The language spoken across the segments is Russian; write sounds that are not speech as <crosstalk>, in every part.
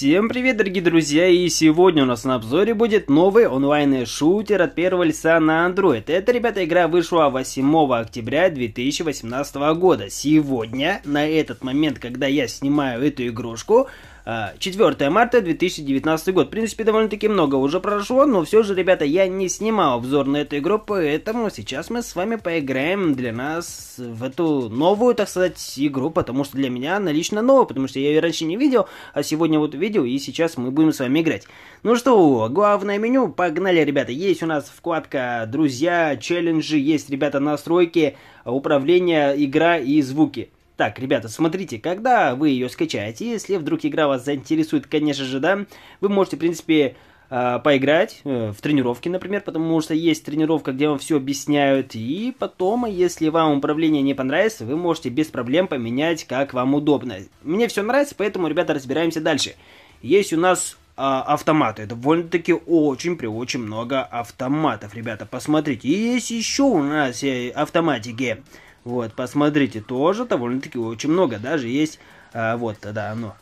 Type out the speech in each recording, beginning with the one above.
Всем привет, дорогие друзья, и сегодня у нас на обзоре будет новый онлайн шутер от первого лица на Android. Это, ребята, игра вышла 8 октября 2018 года. Сегодня, на этот момент, когда я снимаю эту игрушку, 4 э, марта 2019 год. В принципе, довольно-таки много уже прошло, но все же, ребята, я не снимал обзор на эту игру, поэтому сейчас мы с вами поиграем для нас в эту новую, так сказать, игру, потому что для меня она лично новая, потому что я ее раньше не видел, а сегодня вот видел, и сейчас мы будем с вами играть. Ну что, главное меню, погнали, ребята. Есть у нас вкладка «Друзья», «Челленджи», есть, ребята, настройки, управление, игра и звуки. Так, ребята, смотрите, когда вы ее скачаете, если вдруг игра вас заинтересует, конечно же, да, вы можете, в принципе, э, поиграть э, в тренировке, например, потому что есть тренировка, где вам все объясняют, и потом, если вам управление не понравится, вы можете без проблем поменять, как вам удобно. Мне все нравится, поэтому, ребята, разбираемся дальше. Есть у нас а, автоматы. Довольно-таки очень при очень много автоматов, ребята. Посмотрите, есть еще у нас э, автоматики. Вот, посмотрите, тоже довольно-таки очень много, даже есть, а, вот, да, оно.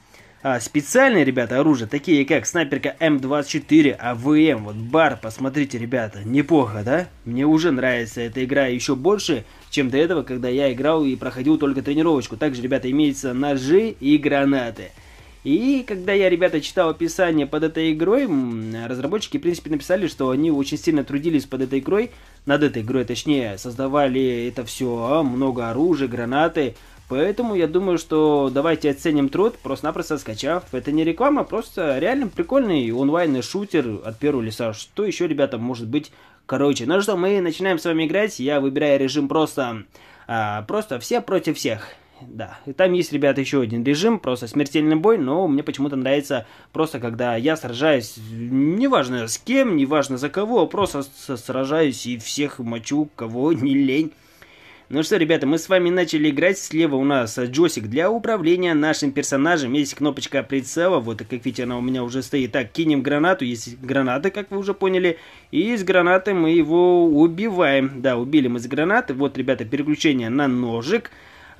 А, специальные, ребята, оружия, такие как снайперка М24, АВМ, вот бар, посмотрите, ребята, неплохо, да? Мне уже нравится эта игра еще больше, чем до этого, когда я играл и проходил только тренировочку. Также, ребята, имеются ножи и гранаты. И когда я, ребята, читал описание под этой игрой, разработчики, в принципе, написали, что они очень сильно трудились под этой игрой, над этой игрой, точнее, создавали это все, а, много оружия, гранаты, Поэтому я думаю, что давайте оценим труд, просто-напросто скачав. Это не реклама, просто реально прикольный онлайнный шутер от первого лица. Что еще, ребята, может быть короче. Ну что, мы начинаем с вами играть. Я выбираю режим просто... А, просто все против всех да. И там есть, ребята, еще один режим, просто смертельный бой, но мне почему-то нравится просто, когда я сражаюсь, неважно с кем, неважно за кого, а просто сражаюсь и всех мочу, кого <laughs> не лень. Ну что, ребята, мы с вами начали играть. Слева у нас джойстик для управления нашим персонажем. Есть кнопочка прицела. Вот, как видите, она у меня уже стоит. Так, кинем гранату. Есть гранаты, как вы уже поняли. И с гранаты мы его убиваем. Да, убили мы с гранаты. Вот, ребята, переключение на Ножик.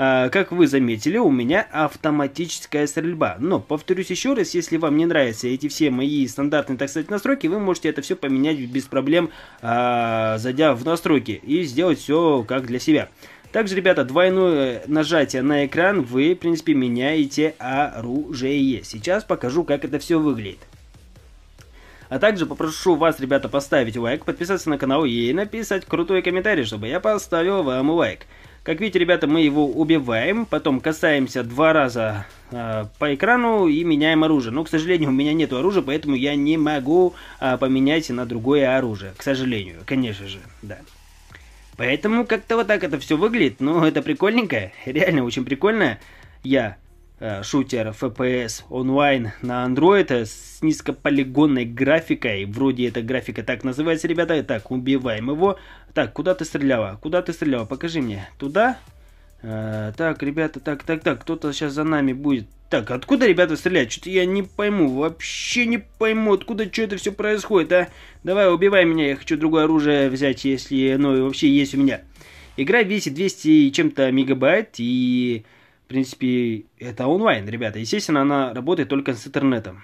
А, как вы заметили, у меня автоматическая стрельба. Но, повторюсь еще раз, если вам не нравятся эти все мои стандартные, так сказать, настройки, вы можете это все поменять без проблем, а, зайдя в настройки и сделать все как для себя. Также, ребята, двойное нажатие на экран вы, в принципе, меняете оружие. Сейчас покажу, как это все выглядит. А также попрошу вас, ребята, поставить лайк, подписаться на канал и написать крутой комментарий, чтобы я поставил вам лайк. Как видите, ребята, мы его убиваем, потом касаемся два раза э, по экрану и меняем оружие. Но, к сожалению, у меня нет оружия, поэтому я не могу э, поменять на другое оружие. К сожалению, конечно же, да. Поэтому как-то вот так это все выглядит. Но это прикольненько, <laughs> реально очень прикольно. Я Э, шутер FPS онлайн на Android с низкополигонной графикой. Вроде эта графика так называется, ребята. Так, убиваем его. Так, куда ты стреляла? Куда ты стреляла? Покажи мне. Туда? Э, так, ребята, так, так, так, кто-то сейчас за нами будет. Так, откуда ребята стрелять Что-то я не пойму, вообще не пойму, откуда что это все происходит, а? Давай, убивай меня, я хочу другое оружие взять, если оно вообще есть у меня. Игра весит 200 чем-то мегабайт и в принципе, это онлайн, ребята. Естественно, она работает только с интернетом.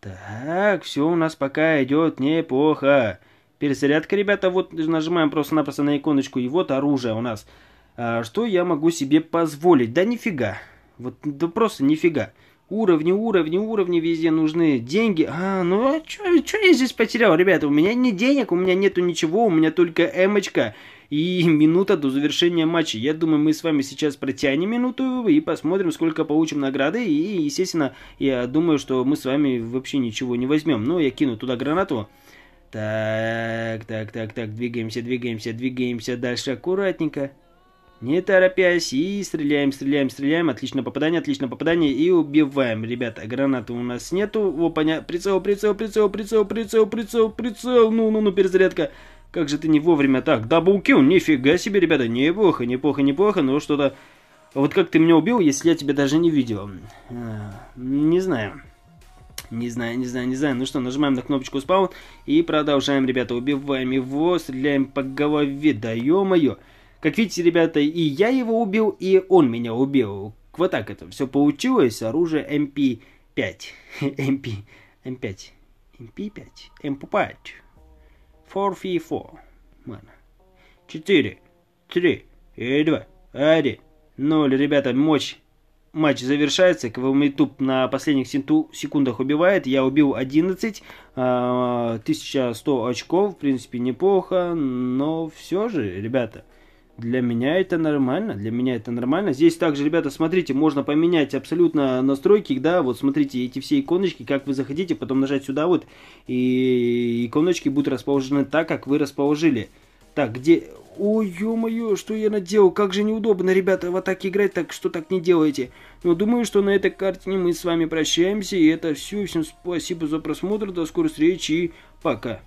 Так, все у нас пока идет неплохо. Перезарядка, ребята, вот нажимаем просто-напросто на иконочку, и вот оружие у нас. А, что я могу себе позволить? Да нифига. Вот, да просто нифига. Уровни, уровни, уровни везде нужны. Деньги. А, ну а что я здесь потерял, ребята? У меня нет денег, у меня нету ничего, у меня только эмочка и <laughs> минута до завершения матча. Я думаю, мы с вами сейчас протянем минуту и посмотрим, сколько получим награды. И, естественно, я думаю, что мы с вами вообще ничего не возьмем. Но я кину туда гранату. Так, так, так, так, двигаемся, двигаемся, двигаемся дальше аккуратненько. Не торопясь, и стреляем, стреляем, стреляем. Отлично попадание, отлично попадание. И убиваем, ребята. Гранаты у нас нету. О, понятно. Прицел, прицел, прицел, прицел, прицел, прицел, прицел. Ну, ну, ну, перезарядка. Как же ты не вовремя так? Даблкил, нифига себе, ребята, неплохо, неплохо, неплохо, но что-то... Вот как ты меня убил, если я тебя даже не видел? А, не знаю. Не знаю, не знаю, не знаю. Ну что, нажимаем на кнопочку спаун и продолжаем, ребята. Убиваем его, стреляем по голове, да ё-моё. Как видите, ребята, и я его убил, и он меня убил. Вот так это все получилось. Оружие MP5. MP, MP5. MP5. MP5. 4, 3, 4. Ладно. 4, 3, э, два, один, ноль. Ребята, матч, Матч завершается. Квамитуп на последних секундах убивает. Я убил 11. 1100 а, очков. В принципе, неплохо. Но все же, ребята, для меня это нормально, для меня это нормально. Здесь также, ребята, смотрите, можно поменять абсолютно настройки, да, вот смотрите, эти все иконочки, как вы захотите, потом нажать сюда вот, и иконочки будут расположены так, как вы расположили. Так, где... Ой, ё-моё, что я наделал, как же неудобно, ребята, вот так играть, так что так не делайте. Но ну, думаю, что на этой картине мы с вами прощаемся, и это все. Всем спасибо за просмотр, до скорой встречи и пока.